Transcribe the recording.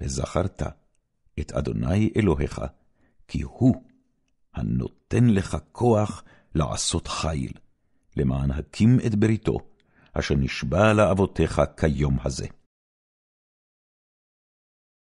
וזכרת את אדוני אלוהיך, כי הוא הנותן לך כוח לעשות חיל, למען הקים את בריתו, אשר נשבע לאבותיך כיום הזה.